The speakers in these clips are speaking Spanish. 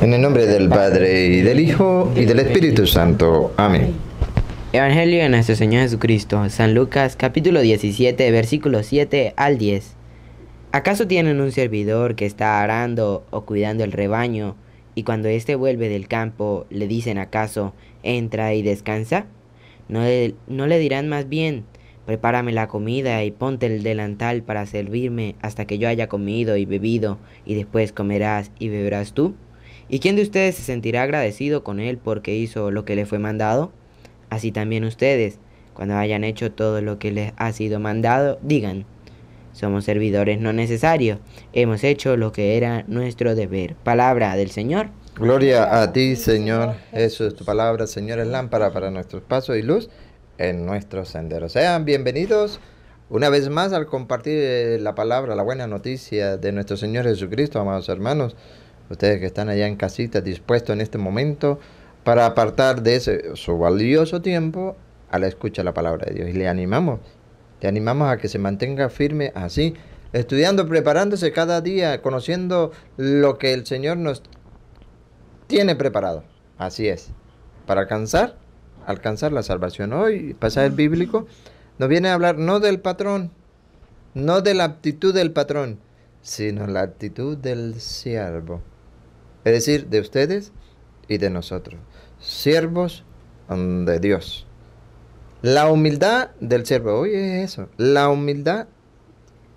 En el nombre del Padre y del Hijo y del Espíritu Santo. Amén. Evangelio de nuestro Señor Jesucristo, San Lucas, capítulo 17, versículos 7 al 10. ¿Acaso tienen un servidor que está arando o cuidando el rebaño y cuando éste vuelve del campo le dicen acaso, entra y descansa? ¿No le, no le dirán más bien, prepárame la comida y ponte el delantal para servirme hasta que yo haya comido y bebido y después comerás y beberás tú? ¿Y quién de ustedes se sentirá agradecido con él porque hizo lo que le fue mandado? Así también ustedes, cuando hayan hecho todo lo que les ha sido mandado, digan, somos servidores no necesarios, hemos hecho lo que era nuestro deber. Palabra del Señor. Gloria a ti, Señor. Eso es tu palabra, Señor, es lámpara para nuestros pasos y luz en nuestro sendero. Sean bienvenidos una vez más al compartir eh, la palabra, la buena noticia de nuestro Señor Jesucristo, amados hermanos ustedes que están allá en casita dispuestos en este momento para apartar de ese, su valioso tiempo a la escucha de la palabra de Dios. Y le animamos, le animamos a que se mantenga firme así, estudiando, preparándose cada día, conociendo lo que el Señor nos tiene preparado. Así es, para alcanzar, alcanzar la salvación. Hoy, pasaje bíblico nos viene a hablar no del patrón, no de la aptitud del patrón, sino la actitud del siervo es decir, de ustedes y de nosotros, siervos mm, de Dios. La humildad del siervo, oye eso, la humildad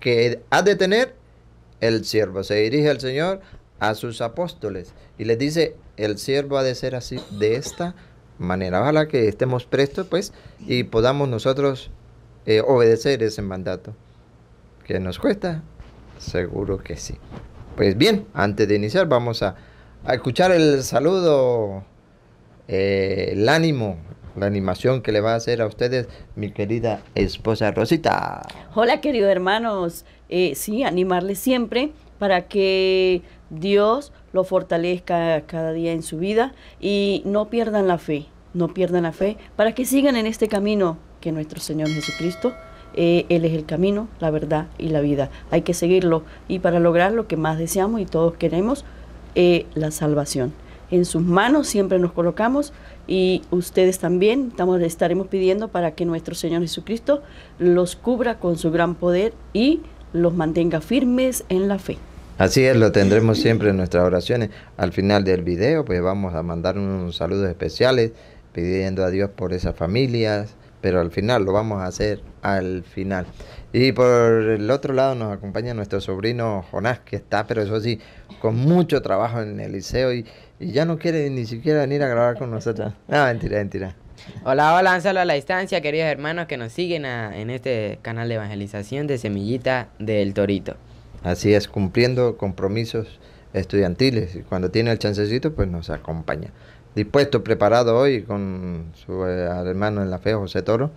que ha de tener el siervo. Se dirige al Señor a sus apóstoles y les dice, el siervo ha de ser así, de esta manera. Ojalá que estemos prestos, pues, y podamos nosotros eh, obedecer ese mandato. ¿Que nos cuesta? Seguro que sí. Pues bien, antes de iniciar vamos a a escuchar el saludo, eh, el ánimo, la animación que le va a hacer a ustedes mi querida esposa Rosita. Hola queridos hermanos, eh, sí, animarles siempre para que Dios lo fortalezca cada día en su vida y no pierdan la fe, no pierdan la fe, para que sigan en este camino que nuestro Señor Jesucristo eh, él es el camino, la verdad y la vida. Hay que seguirlo y para lograr lo que más deseamos y todos queremos, eh, la salvación. En sus manos siempre nos colocamos y ustedes también estamos, estaremos pidiendo para que nuestro Señor Jesucristo los cubra con su gran poder y los mantenga firmes en la fe. Así es, lo tendremos siempre en nuestras oraciones. Al final del video, pues vamos a mandar unos saludos especiales eh, pidiendo a Dios por esas familias, pero al final lo vamos a hacer al final. Y por el otro lado nos acompaña nuestro sobrino Jonás, que está, pero eso sí, con mucho trabajo en el liceo y, ya no quiere ni siquiera venir a grabar con nosotros. No, mentira, mentira. Hola, hola, a la distancia, queridos hermanos que nos siguen en este canal de evangelización de Semillita del Torito. Así es, cumpliendo compromisos estudiantiles. Y cuando tiene el chancecito, pues nos acompaña. Dispuesto, preparado hoy con su eh, hermano en la fe, José Toro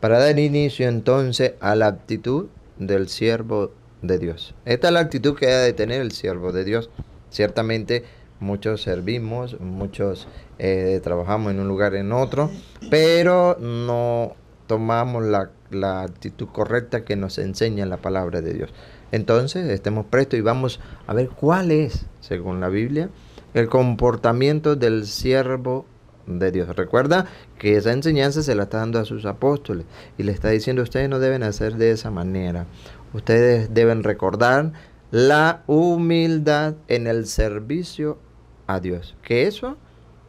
para dar inicio entonces a la actitud del siervo de Dios. Esta es la actitud que ha de tener el siervo de Dios. Ciertamente muchos servimos, muchos eh, trabajamos en un lugar en otro, pero no tomamos la, la actitud correcta que nos enseña la palabra de Dios. Entonces, estemos prestos y vamos a ver cuál es, según la Biblia, el comportamiento del siervo de Dios. Recuerda que esa enseñanza se la está dando a sus apóstoles y le está diciendo ustedes no deben hacer de esa manera. Ustedes deben recordar la humildad en el servicio a Dios. Que eso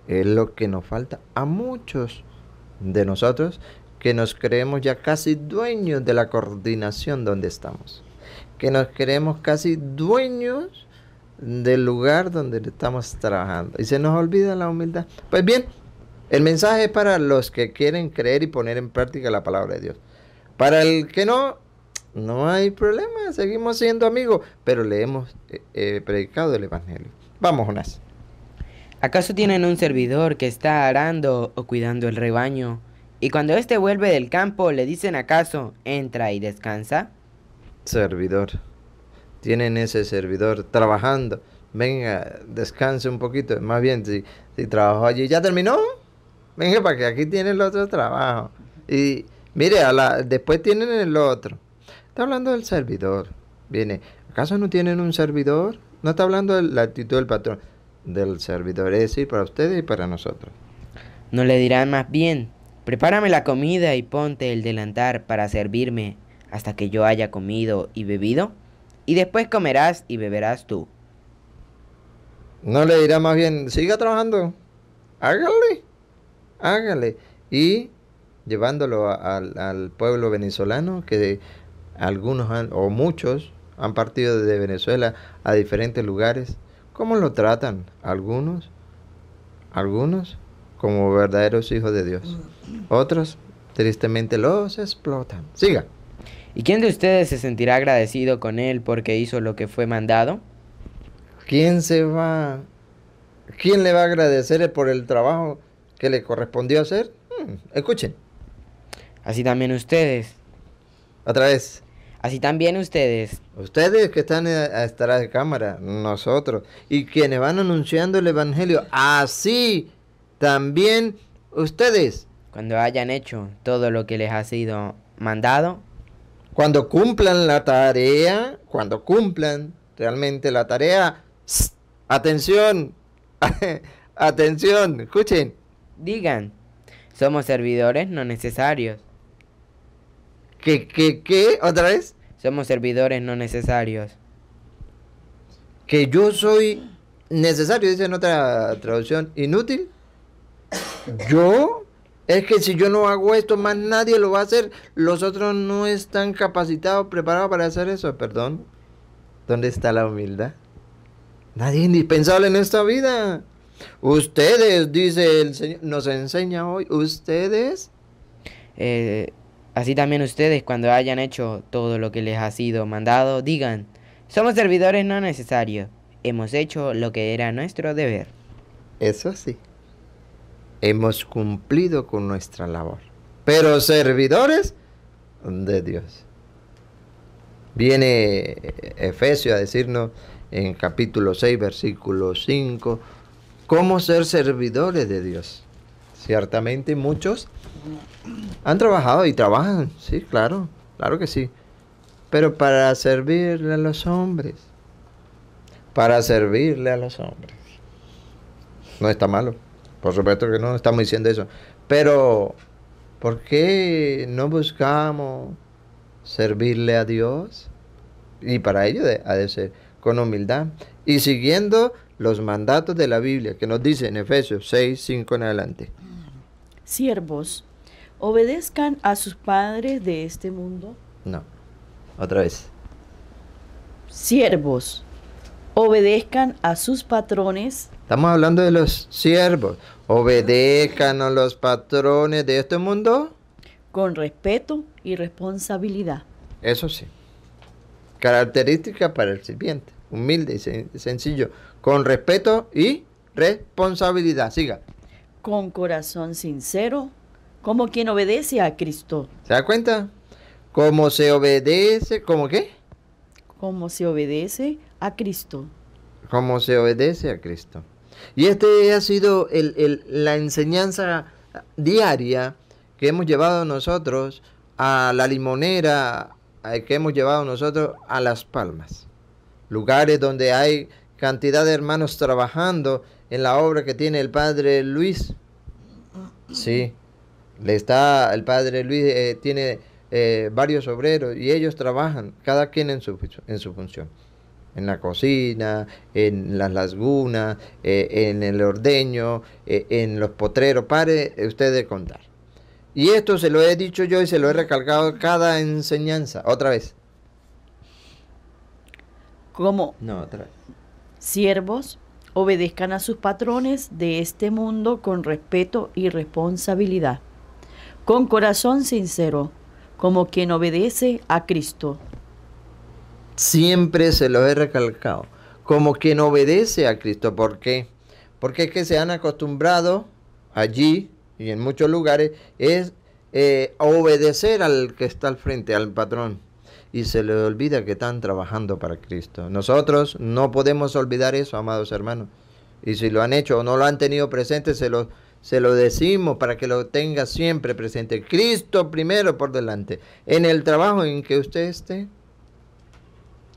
es lo que nos falta a muchos de nosotros que nos creemos ya casi dueños de la coordinación donde estamos. Que nos creemos casi dueños del lugar donde estamos trabajando. Y se nos olvida la humildad. Pues bien, el mensaje es para los que quieren creer y poner en práctica la palabra de Dios. Para el que no, no hay problema, seguimos siendo amigos, pero le hemos eh, eh, predicado el Evangelio. Vamos, Jonás. ¿Acaso tienen un servidor que está arando o cuidando el rebaño? Y cuando éste vuelve del campo, le dicen acaso, entra y descansa? Servidor. Tienen ese servidor trabajando. Venga, descanse un poquito. Más bien, si, si trabajó allí, ¿ya terminó? venga para que aquí tienen el otro trabajo. Y mire, a la, después tienen el otro. Está hablando del servidor. Viene, ¿acaso no tienen un servidor? No está hablando de la actitud del patrón, del servidor, es decir, para ustedes y para nosotros. No le dirán más bien, prepárame la comida y ponte el delantar para servirme hasta que yo haya comido y bebido, y después comerás y beberás tú. No le dirá más bien, siga trabajando, hágale hágale. Y llevándolo al pueblo venezolano, que algunos o muchos han partido desde Venezuela a diferentes lugares. ¿Cómo lo tratan? Algunos, algunos como verdaderos hijos de Dios. Otros, tristemente, los explotan. Siga. ¿Y quién de ustedes se sentirá agradecido con él porque hizo lo que fue mandado? ¿Quién se va? ¿Quién le va a agradecer por el trabajo que le correspondió hacer, hmm, escuchen. Así también ustedes. Otra vez. Así también ustedes. Ustedes que están eh, estar de cámara, nosotros, y quienes van anunciando el Evangelio, así también ustedes. Cuando hayan hecho todo lo que les ha sido mandado. Cuando cumplan la tarea, cuando cumplan realmente la tarea, atención, atención, escuchen, digan, somos servidores no necesarios. ¿Qué, qué, qué? ¿Otra vez? Somos servidores no necesarios. Que yo soy necesario, dice en otra traducción, inútil. Yo, es que si yo no hago esto, más nadie lo va a hacer. Los otros no están capacitados, preparados para hacer eso. Perdón, ¿dónde está la humildad? Nadie es indispensable en esta vida. Ustedes, dice el Señor, nos enseña hoy, ustedes. Eh, así también ustedes, cuando hayan hecho todo lo que les ha sido mandado, digan, somos servidores no necesarios, hemos hecho lo que era nuestro deber. Eso sí, hemos cumplido con nuestra labor, pero servidores de Dios. Viene Efesio a decirnos en capítulo 6, versículo 5, cómo ser servidores de Dios. Ciertamente muchos han trabajado y trabajan, sí, claro, claro que sí. Pero para servirle a los hombres. Para servirle a los hombres. No está malo. Por supuesto que no estamos diciendo eso. Pero, ¿por qué no buscamos servirle a Dios? Y para ello ha de ser con humildad. Y siguiendo los mandatos de la Biblia que nos dice en Efesios 6, 5 en adelante. Siervos, obedezcan a sus padres de este mundo. No, otra vez. Siervos, obedezcan a sus patrones. Estamos hablando de los siervos. Obedezcan a los patrones de este mundo. Con respeto y responsabilidad. Eso sí. Característica para el sirviente humilde y sencillo, con respeto y responsabilidad. Siga. Con corazón sincero, como quien obedece a Cristo. ¿Se da cuenta? Como se obedece, cómo qué? Como se obedece a Cristo. Como se obedece a Cristo. Y este ha sido el, la enseñanza diaria que hemos llevado nosotros a la limonera, eh, que hemos llevado nosotros a Las Palmas lugares donde hay cantidad de hermanos trabajando en la obra que tiene el padre Luis. Sí, le está, el padre Luis eh, tiene eh, varios obreros y ellos trabajan, cada quien en su, en su función. En la cocina, en las lagunas, eh, en el ordeño, en los potreros, pare usted de contar. Y esto se lo he dicho yo y se lo he recalcado cada enseñanza, otra vez como siervos obedezcan a sus patrones de este mundo con respeto y responsabilidad, con corazón sincero, como quien obedece a Cristo. Siempre se lo he recalcado, como quien obedece a Cristo. ¿Por qué? Porque es que se han acostumbrado allí y en muchos lugares es eh, obedecer al que está al frente, al patrón y se le olvida que están trabajando para Cristo. Nosotros no podemos olvidar eso, amados hermanos. Y si lo han hecho o no lo han tenido presente, se lo, se lo decimos para que lo tenga siempre presente. Cristo primero por delante. En el trabajo en que usted esté,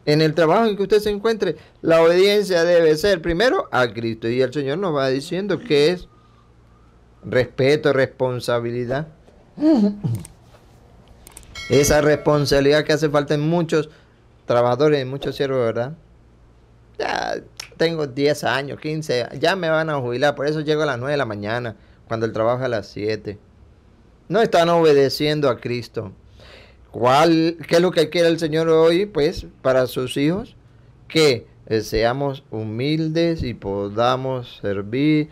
en el trabajo en que usted se encuentre, la obediencia debe ser primero a Cristo. Y el Señor nos va diciendo que es respeto, responsabilidad. Esa responsabilidad que hace falta en muchos trabajadores, en muchos siervos, ¿verdad? Ya tengo 10 años, 15, ya me van a jubilar, por eso llego a las 9 de la mañana, cuando el trabajo es a las 7. No están obedeciendo a Cristo. ¿Cuál, ¿Qué es lo que quiere el Señor hoy, pues, para sus hijos? Que seamos humildes y podamos servir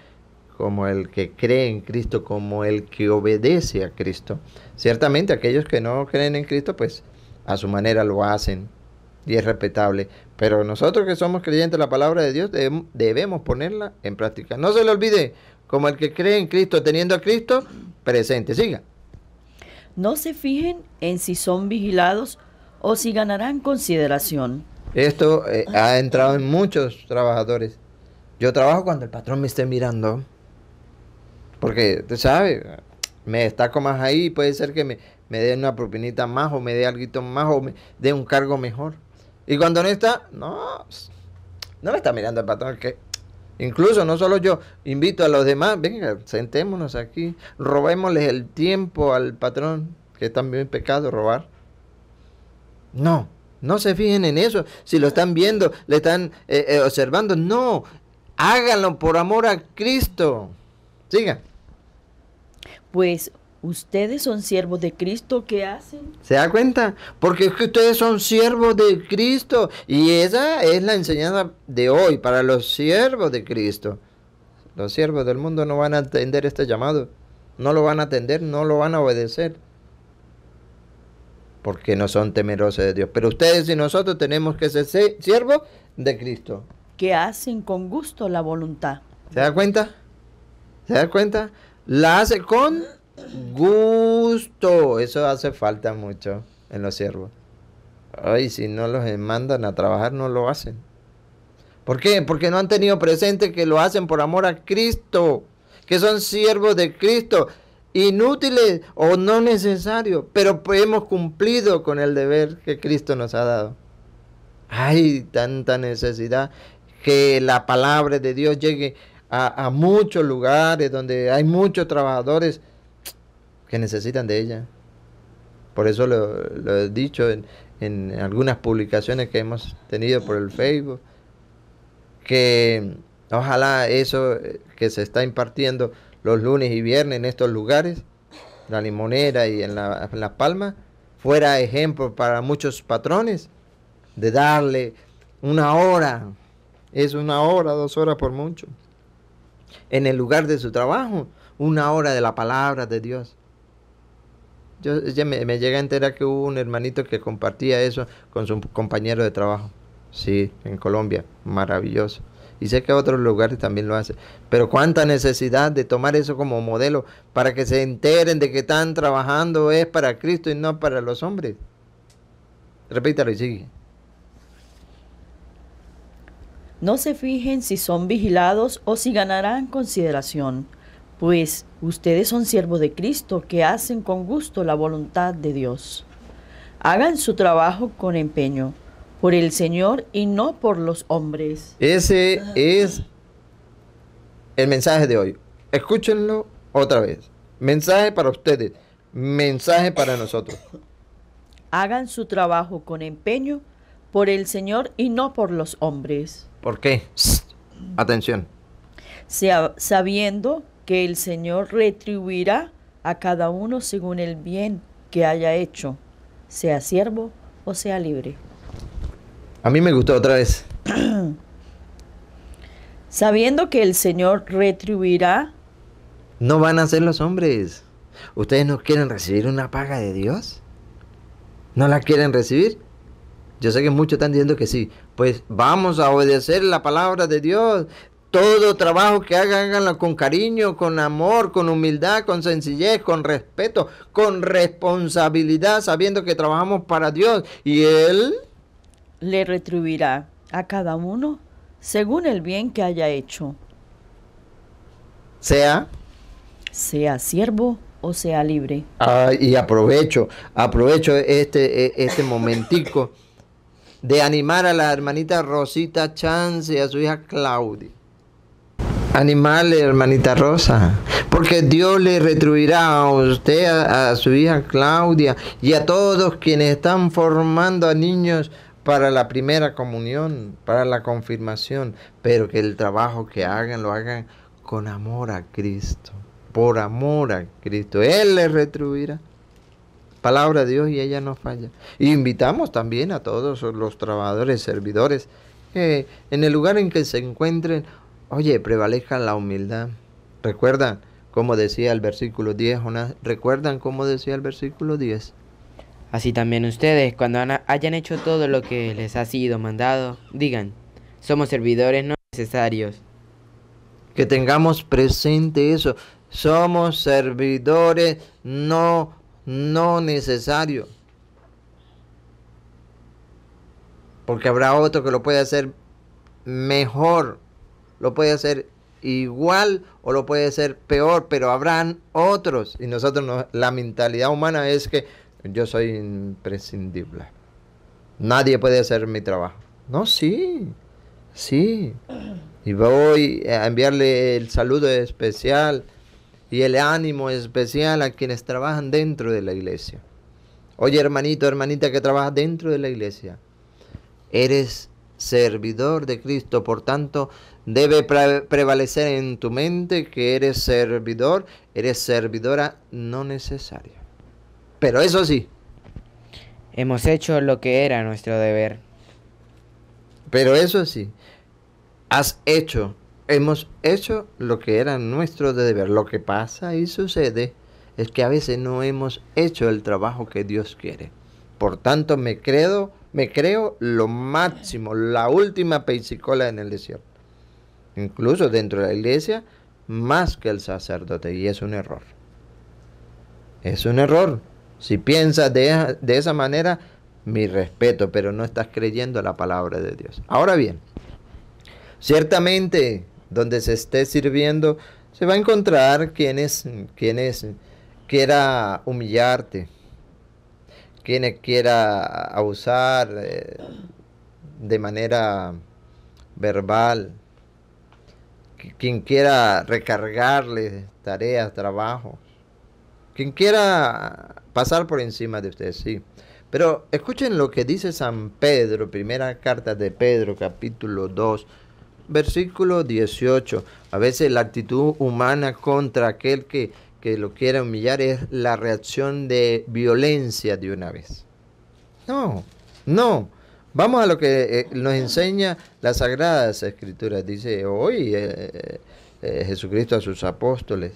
como el que cree en Cristo, como el que obedece a Cristo. Ciertamente aquellos que no creen en Cristo, pues a su manera lo hacen y es respetable. Pero nosotros que somos creyentes de la palabra de Dios debemos ponerla en práctica. No se le olvide, como el que cree en Cristo, teniendo a Cristo presente. Siga. No se fijen en si son vigilados o si ganarán consideración. Esto eh, ha entrado en muchos trabajadores. Yo trabajo cuando el patrón me esté mirando. Porque, tú sabes, me destaco más ahí, puede ser que me, den una propinita más o me dé algo más o me dé un cargo mejor. Y cuando no está, no, no me está mirando el patrón, que incluso no solo yo, invito a los demás, venga, sentémonos aquí, robémosles el tiempo al patrón, que es también pecado robar. No, no se fijen en eso, si lo están viendo, le están eh, eh, observando, no, háganlo por amor a Cristo. Siga pues ustedes son siervos de Cristo, ¿qué hacen? ¿Se da cuenta? Porque es que ustedes son siervos de Cristo y esa es la enseñanza de hoy para los siervos de Cristo. Los siervos del mundo no van a atender este llamado, no lo van a atender, no lo van a obedecer. Porque no son temerosos de Dios. Pero ustedes y nosotros tenemos que ser siervos de Cristo. Que hacen con gusto la voluntad. ¿Se da cuenta? ¿Se da cuenta? La hace con gusto. Eso hace falta mucho en los siervos. Ay, si no los mandan a trabajar, no lo hacen. ¿Por qué? Porque no han tenido presente que lo hacen por amor a Cristo, que son siervos de Cristo, inútiles o no necesarios, pero hemos cumplido con el deber que Cristo nos ha dado. Ay, tanta necesidad que la palabra de Dios llegue a, muchos lugares donde hay muchos trabajadores que necesitan de ella. Por eso lo, he dicho en, algunas publicaciones que hemos tenido por el Facebook, que ojalá eso eh, que se está impartiendo los lunes y viernes en estos lugares, la limonera y en la, en la palma, fuera ejemplo para muchos patrones de darle una hora, es una hora, dos horas por mucho, en el lugar de su trabajo, una hora de la palabra de Dios. Yo ya me, llega a enterar que hubo un hermanito que compartía eso con su compañero de trabajo. Sí, en Colombia, maravilloso. Y sé que otros lugares también lo hacen. Pero cuánta necesidad de tomar eso como modelo para que se enteren de que están trabajando es para Cristo y no para los hombres. Repítalo y sigue. No se fijen si son vigilados o si ganarán consideración, pues ustedes son siervos de Cristo que hacen con gusto la voluntad de Dios. Hagan su trabajo con empeño, por el Señor y no por los hombres. Ese es el mensaje de hoy. Escúchenlo otra vez. Mensaje para ustedes, mensaje para nosotros. Hagan su trabajo con empeño por el Señor y no por los hombres. ¿Por qué? Atención. sabiendo que el Señor retribuirá a cada uno según el bien que haya hecho, sea siervo o sea libre. A mí me gustó otra vez. sabiendo que el Señor retribuirá. No van a ser los hombres. ¿Ustedes no quieren recibir una paga de Dios? ¿No la quieren recibir? Yo sé que muchos están diciendo que sí pues vamos a obedecer la palabra de Dios. Todo trabajo que hagan, háganlo con cariño, con amor, con humildad, con sencillez, con respeto, con responsabilidad, sabiendo que trabajamos para Dios. Y Él le retribuirá a cada uno según el bien que haya hecho. Sea. Sea siervo o sea libre. Ah, y aprovecho, aprovecho este, e, este momentico de animar a la hermanita Rosita Chance y a su hija Claudia. animarle hermanita Rosa, porque Dios le retribuirá a usted, a, su hija Claudia y a todos quienes están formando a niños para la primera comunión, para la confirmación, pero que el trabajo que hagan lo hagan con amor a Cristo, por amor a Cristo. Él les retribuirá palabra de Dios y ella no falla. Y invitamos también a todos los trabajadores, servidores, que en el lugar en que se encuentren, oye, prevalezca la humildad. Recuerdan, como decía el versículo 10, recuerdan cómo decía el versículo 10. Así también ustedes, cuando hayan hecho todo lo que les ha sido mandado, digan, somos servidores no necesarios. Que tengamos presente eso, somos servidores no no necesario. Porque habrá otro que lo puede hacer mejor, lo puede hacer igual o lo puede hacer peor, pero habrán otros. Y nosotros, la mentalidad humana es que yo soy imprescindible. Nadie puede hacer mi trabajo. No, sí, sí. Y voy a enviarle el saludo especial y el ánimo especial a quienes trabajan dentro de la iglesia. Oye, hermanito, hermanita que trabaja dentro de la iglesia, eres servidor de Cristo, por tanto, debe prevalecer en tu mente que eres servidor, eres servidora no necesaria. Pero eso sí, hemos hecho lo que era nuestro deber. Pero eso sí, has hecho hemos hecho lo que era nuestro deber. Lo que pasa y sucede es que a veces no hemos hecho el trabajo que Dios quiere. Por tanto, me creo, me creo lo máximo, la última peisicola en el desierto. Incluso dentro de la iglesia, más que el sacerdote. Y es un error. Es un error. Si piensas de, de esa manera, mi respeto, pero no estás creyendo la palabra de Dios. Ahora bien, ciertamente donde se esté sirviendo, se va a encontrar quienes, quienes quiera humillarte, quienes quiera abusar eh, de manera verbal, quien quiera recargarle tareas, trabajos, quien quiera pasar por encima de usted, sí. Pero escuchen lo que dice San Pedro, primera carta de Pedro, capítulo 2, versículo 18. A veces la actitud humana contra aquel que, lo quiera humillar es la reacción de violencia de una vez. No, no. Vamos a lo que eh, nos enseña las Sagradas Escrituras. Dice hoy eh, eh, Jesucristo a sus apóstoles.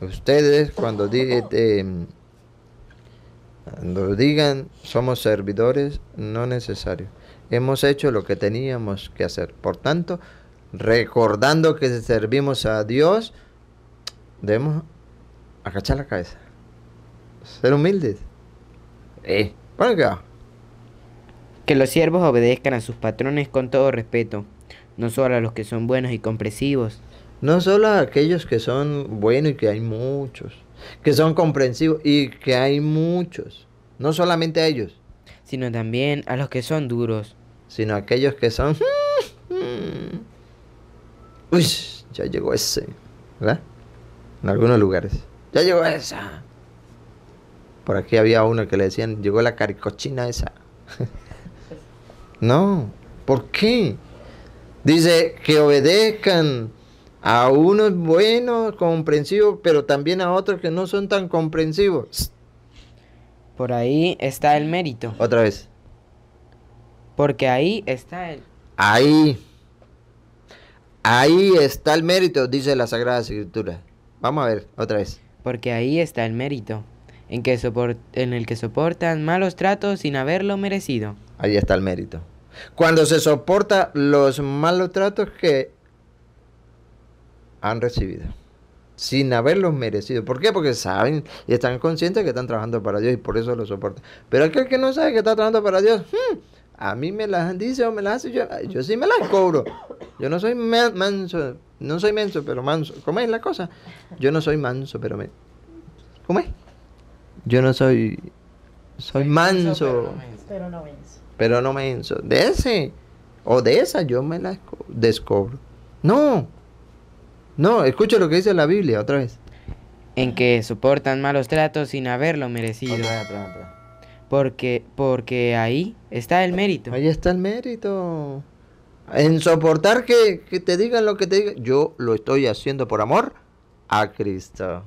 ustedes mm, cuando, digan somos servidores, no necesarios hemos hecho lo que teníamos que hacer. Por tanto, recordando que servimos a Dios, debemos agachar la cabeza, ser humildes. Eh. ¿Para qué? Que los siervos obedezcan a sus patrones con todo respeto, no solo a los que son buenos y comprensivos. No solo a aquellos que son buenos y que hay muchos, que son comprensivos y que hay muchos, no solamente a ellos, sino también a los que son duros, sino aquellos que son... Mm, mm". Uy, ya llegó ese, ¿verdad? En algunos lugares. Ya llegó esa. Por aquí había uno que le decían, llegó la caricochina esa. no, ¿por qué? Dice que obedezcan a unos buenos, comprensivos, pero también a otros que no son tan comprensivos. Por ahí está el mérito. Otra vez. Porque ahí está el... Ahí. Ahí está el mérito, dice la Sagrada Escritura. Vamos a ver otra vez. Porque ahí está el mérito, en, que el que soportan malos tratos sin haberlo merecido. Ahí está el mérito. Cuando se soporta los malos tratos que han recibido, sin haberlos merecido. ¿Por qué? Porque saben y están conscientes que están trabajando para Dios y por eso lo soportan. Pero aquel que no sabe que está trabajando para Dios, hmm, a mí me las dice o me las hace, yo, sí me las cobro. Yo no soy manso, no soy menso, pero manso. ¿Cómo es la cosa? Yo no soy manso, pero me... ¿Cómo es? Yo no soy... Soy, manso. pero no menso. Pero no menso. De ese o de esa yo me las descubro. No. No, escucha lo que dice la Biblia otra vez. En que soportan malos tratos sin haberlo merecido. Porque, porque ahí está el mérito. Ahí está el mérito. En soportar que, te digan lo que te digan. Yo lo estoy haciendo por amor a Cristo.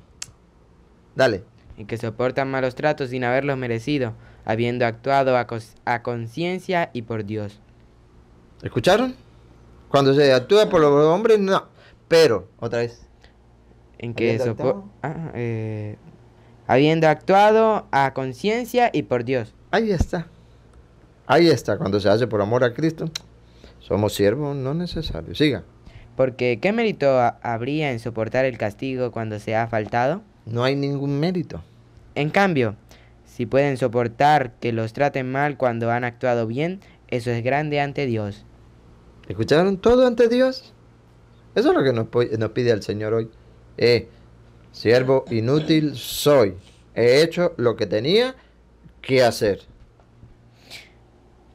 Dale. En que soportan malos tratos sin haberlos merecido, habiendo actuado a, conciencia y por Dios. ¿Escucharon? Cuando se actúa por los hombres, no. Pero, otra vez. En que soportan habiendo actuado a conciencia y por Dios. Ahí está. Ahí está. Cuando se hace por amor a Cristo, somos siervos no necesarios. Siga. Porque ¿qué mérito habría en soportar el castigo cuando se ha faltado? No hay ningún mérito. En cambio, si pueden soportar que los traten mal cuando han actuado bien, eso es grande ante Dios. ¿Escucharon todo ante Dios? Eso es lo que nos, pide el Señor hoy. Eh, Siervo inútil soy. He hecho lo que tenía que hacer.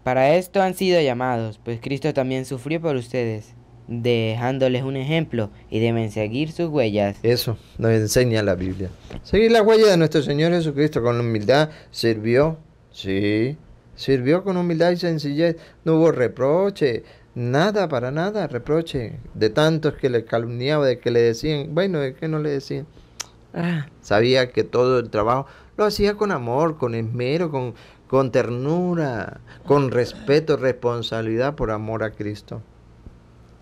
Para esto han sido llamados, pues Cristo también sufrió por ustedes, dejándoles un ejemplo y deben seguir sus huellas. Eso nos enseña la Biblia. Seguir la huella de nuestro Señor Jesucristo con humildad sirvió, sí, sirvió con humildad y sencillez. No hubo reproche, nada para nada, reproche de tantos que le calumniaba, de que le decían, bueno, de que no le decían. Ah. sabía que todo el trabajo lo hacía con amor, con esmero, con, con ternura, con respeto, responsabilidad por amor a Cristo.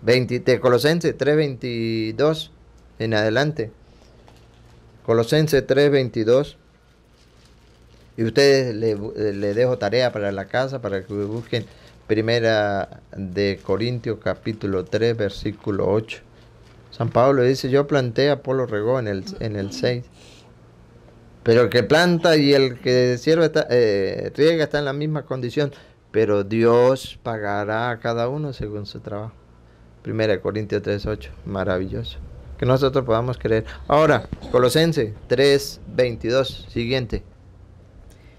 20, de Colosenses 3.22 en adelante. Colosenses 3.22. Y ustedes le, le, dejo tarea para la casa, para que busquen Primera de Corintios capítulo 3, versículo 8. San Pablo dice, yo planté, Apolo regó en el, en el 6. Pero el que planta y el que sierva está, eh, riega está en la misma condición. Pero Dios pagará a cada uno según su trabajo. Primera Corintios 3.8. Maravilloso. Que nosotros podamos creer. Ahora, Colosense 3.22. Siguiente.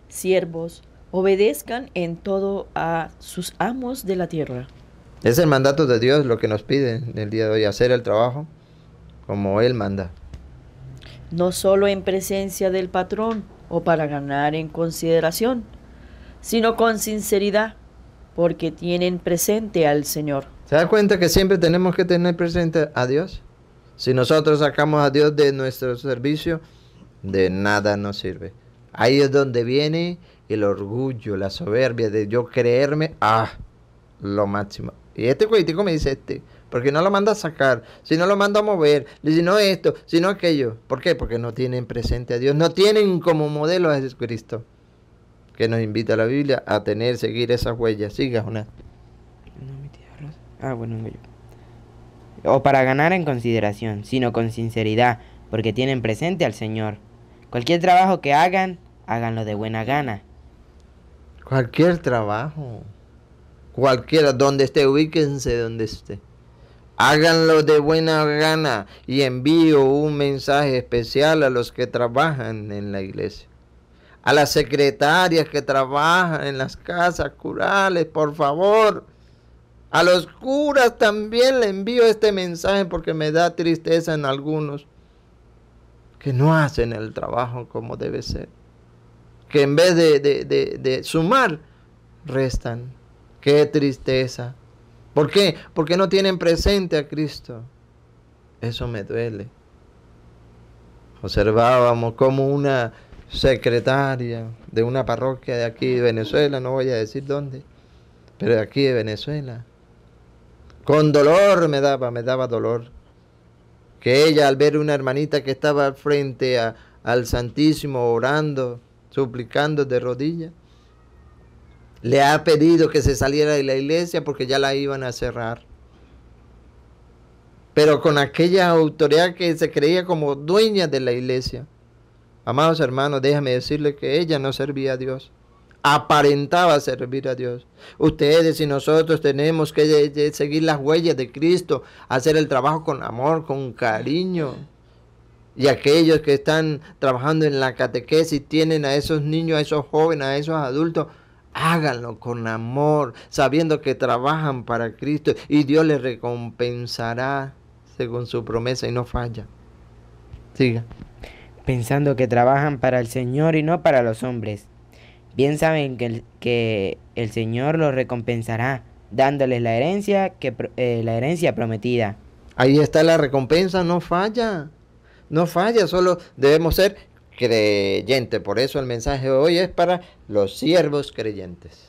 Siervos, obedezcan en todo a sus amos de la tierra es el mandato de Dios lo que nos pide el día de hoy, hacer el trabajo como Él manda. No solo en presencia del patrón o para ganar en consideración, sino con sinceridad, porque tienen presente al Señor. ¿Se da cuenta que siempre tenemos que tener presente a Dios? Si nosotros sacamos a Dios de nuestro servicio, de nada nos sirve. Ahí es donde viene el orgullo, la soberbia de yo creerme, a ah, lo máximo. Y este político me dice este. Porque no lo manda a sacar, si no lo manda a mover, si no esto, sino aquello. ¿Por qué? Porque no tienen presente a Dios, no tienen como modelo a Jesucristo. Que nos invita a la Biblia a tener, seguir esas huellas. Siga, una. No, mi tía Rosa. Ah, bueno, O para ganar en consideración, sino con sinceridad, porque tienen presente al Señor. Cualquier trabajo que hagan, háganlo de buena gana. Cualquier trabajo cualquiera, donde esté, ubíquense donde esté. Háganlo de buena gana y envío un mensaje especial a los que trabajan en la iglesia. A las secretarias que trabajan en las casas curales, por favor. A los curas también le envío este mensaje porque me da tristeza en algunos que no hacen el trabajo como debe ser. Que en vez de, de sumar, restan. Qué tristeza. ¿Por qué? Porque no tienen presente a Cristo. Eso me duele. Observábamos como una secretaria de una parroquia de aquí de Venezuela, no voy a decir dónde, pero de aquí de Venezuela. Con dolor me daba, me daba dolor. Que ella al ver una hermanita que estaba frente al Santísimo orando, suplicando de rodillas, le ha pedido que se saliera de la iglesia porque ya la iban a cerrar. Pero con aquella autoridad que se creía como dueña de la iglesia. Amados hermanos, déjame decirle que ella no servía a Dios. Aparentaba servir a Dios. Ustedes y nosotros tenemos que seguir las huellas de Cristo, hacer el trabajo con amor, con cariño. Y aquellos que están trabajando en la catequesis tienen a esos niños, a esos jóvenes, a esos adultos háganlo con amor, sabiendo que trabajan para Cristo y Dios les recompensará según su promesa y no falla. Siga. Pensando que trabajan para el Señor y no para los hombres. Bien saben que el, que el Señor los recompensará, dándoles la herencia, que, eh, la herencia prometida. Ahí está la recompensa, no falla. No falla, solo debemos ser creyente. Por eso el mensaje de hoy es para los siervos creyentes.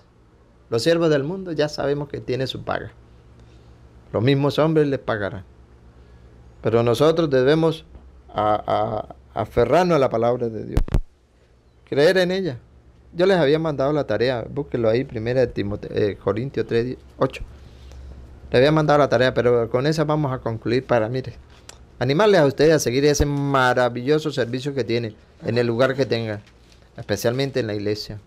Los siervos del mundo ya sabemos que tiene su paga. Los mismos hombres les pagarán. Pero nosotros debemos aferrarnos a la palabra de Dios. Creer en ella. Yo les había mandado la tarea, búsquenlo ahí, primera de 3, 8. Les había mandado la tarea, pero con esa vamos a concluir para, mire, animarles a ustedes a seguir ese maravilloso servicio que tienen en el lugar que tengan, especialmente en la iglesia.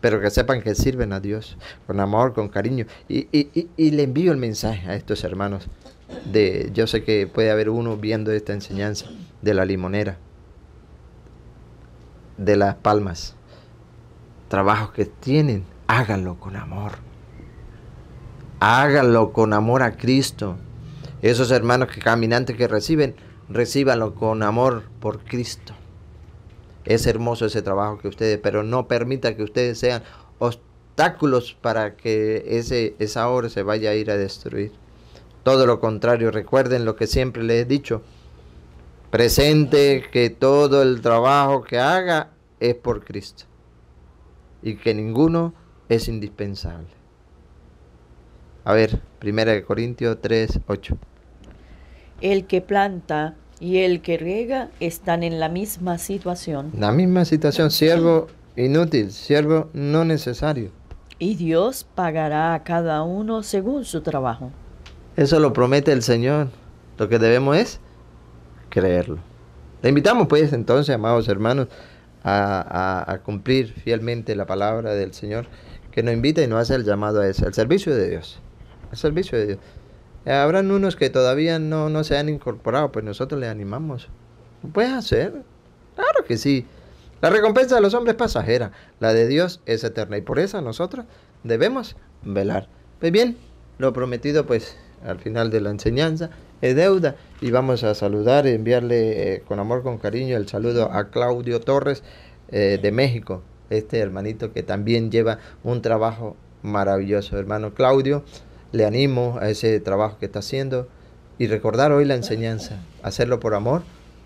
Pero que sepan que sirven a Dios con amor, con cariño. Y, le envío el mensaje a estos hermanos. De, yo sé que puede haber uno viendo esta enseñanza de la limonera, de las palmas. Trabajos que tienen, háganlo con amor. Háganlo con amor a Cristo esos hermanos que caminantes que reciben, recíbanlo con amor por Cristo. Es hermoso ese trabajo que ustedes, pero no permita que ustedes sean obstáculos para que ese, esa obra se vaya a ir a destruir. Todo lo contrario, recuerden lo que siempre les he dicho. Presente que todo el trabajo que haga es por Cristo y que ninguno es indispensable. A ver, Primera de Corintios 3, 8. El que planta y el que riega están en la misma situación. La misma situación, siervo inútil, siervo no necesario. Y Dios pagará a cada uno según su trabajo. Eso lo promete el Señor. Lo que debemos es creerlo. Le invitamos pues entonces, amados hermanos, a, cumplir fielmente la palabra del Señor que nos invita y nos hace el llamado a ese, al servicio de Dios el servicio de Dios. Habrán unos que todavía no, no se han incorporado, pues nosotros les animamos. ¿Lo puedes hacer? Claro que sí. La recompensa de los hombres es pasajera, la de Dios es eterna y por eso nosotros debemos velar. Pues bien, lo prometido pues al final de la enseñanza es deuda y vamos a saludar y enviarle eh, con amor, con cariño el saludo a Claudio Torres eh, de México, este hermanito que también lleva un trabajo maravilloso, hermano Claudio le animo a ese trabajo que está haciendo y recordar hoy la enseñanza, hacerlo por amor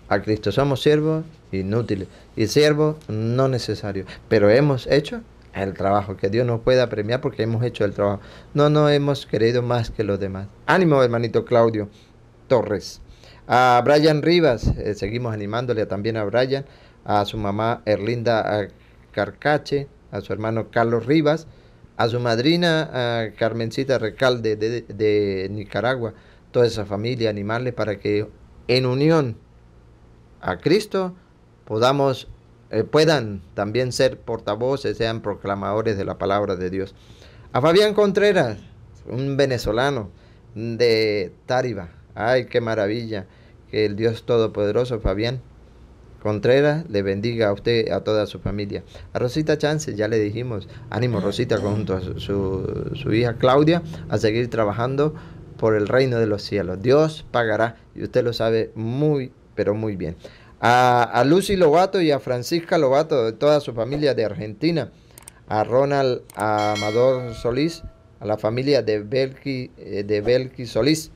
a Cristo. Somos siervos inútiles y siervos no necesarios, pero hemos hecho el trabajo, que Dios nos pueda premiar porque hemos hecho el trabajo. No, no hemos querido más que los demás. Ánimo, hermanito Claudio Torres. A Brian Rivas, eh, seguimos animándole también a Brian, a su mamá Erlinda Carcache, a su hermano Carlos Rivas a su madrina, Carmencita Recalde de, Nicaragua, toda esa familia, animarle para que en unión a Cristo podamos, eh, puedan también ser portavoces, sean proclamadores de la palabra de Dios. A Fabián Contreras, un venezolano de Tariba, ay, qué maravilla, que el Dios Todopoderoso, Fabián, Contreras le bendiga a usted, a toda su familia. A Rosita Chance, ya le dijimos, ánimo Rosita, junto a su, hija Claudia, a seguir trabajando por el reino de los cielos. Dios pagará, y usted lo sabe muy, pero muy bien. A, Lucy Lobato y a Francisca Lobato, de toda su familia de Argentina, a Ronald Amador Solís, a la familia de Belki, eh, de Belki Solís,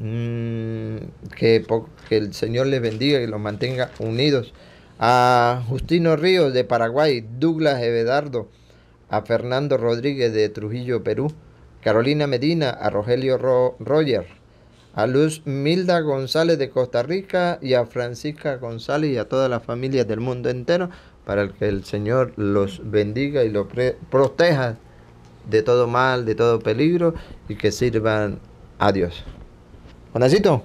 Mm, que, que, el Señor les bendiga y los mantenga unidos. A Justino Ríos de Paraguay, Douglas Evedardo, a Fernando Rodríguez de Trujillo, Perú, Carolina Medina, a Rogelio Roger, a Luz Milda González de Costa Rica y a Francisca González y a todas las familias del mundo entero, para que el Señor los bendiga y los proteja de todo mal, de todo peligro y que sirvan a Dios. Juancito.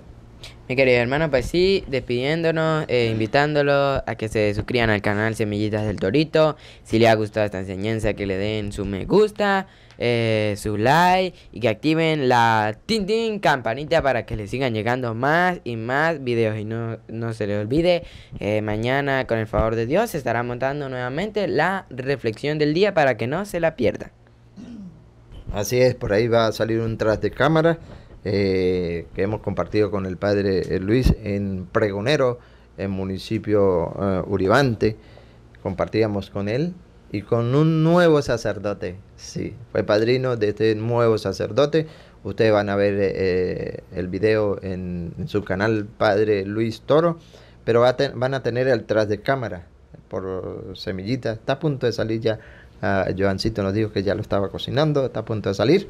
Mi querido hermano, pues sí, despidiéndonos, eh, invitándolo invitándolos a que se suscriban al canal Semillitas del Torito. Si les ha gustado esta enseñanza, que le den su me gusta, eh, su like y que activen la tin campanita para que les sigan llegando más y más videos. Y no, no se les olvide, eh, mañana con el favor de Dios se estará montando nuevamente la reflexión del día para que no se la pierdan. Así es, por ahí va a salir un tras de cámara. Eh, que hemos compartido con el padre eh, Luis en Pregonero, en municipio eh, Uribante. Compartíamos con él y con un nuevo sacerdote. Sí, fue padrino de este nuevo sacerdote. Ustedes van a ver el video en, su canal Padre Luis Toro, pero van a tener el tras de cámara por semillita. Está a punto de salir ya. Ah, Joancito nos dijo que ya lo estaba cocinando, está a punto de salir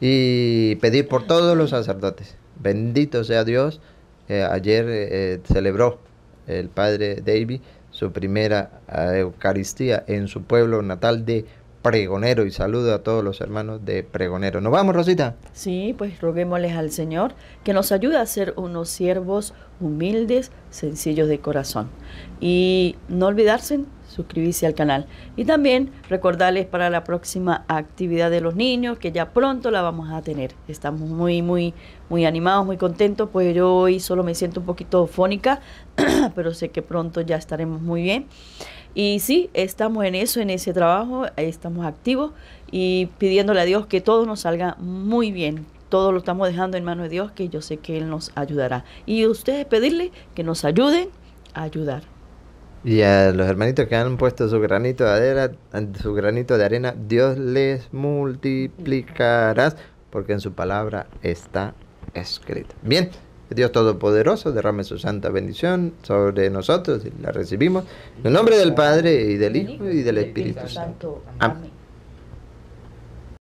y pedir por todos los sacerdotes. Bendito sea Dios. Eh, ayer eh, eh, celebró el padre David su primera Eucaristía en su pueblo natal de Pregonero y saludo a todos los hermanos de Pregonero. ¿Nos vamos, Rosita? Sí, pues roguémosles al Señor que nos ayude a ser unos siervos humildes, sencillos de corazón y no olvidarse suscribirse al canal. Y también recordarles para la próxima actividad de los niños, que ya pronto la vamos a tener. Estamos muy, muy, muy animados, muy contentos, pues yo hoy solo me siento un poquito fónica, pero sé que pronto ya estaremos muy bien. Y sí, estamos en eso, en ese trabajo, estamos activos y pidiéndole a Dios que todo nos salga muy bien, todo lo estamos dejando en manos de Dios, que yo sé que Él nos ayudará. Y ustedes pedirle que nos ayuden a ayudar. Y a los hermanitos que han puesto su granito de arena, su granito de arena, Dios les multiplicará, porque en su palabra está escrito. Bien, Dios Todopoderoso derrame su santa bendición sobre nosotros y la recibimos. En el nombre del Padre y del Hijo y del Espíritu Santo. Amén.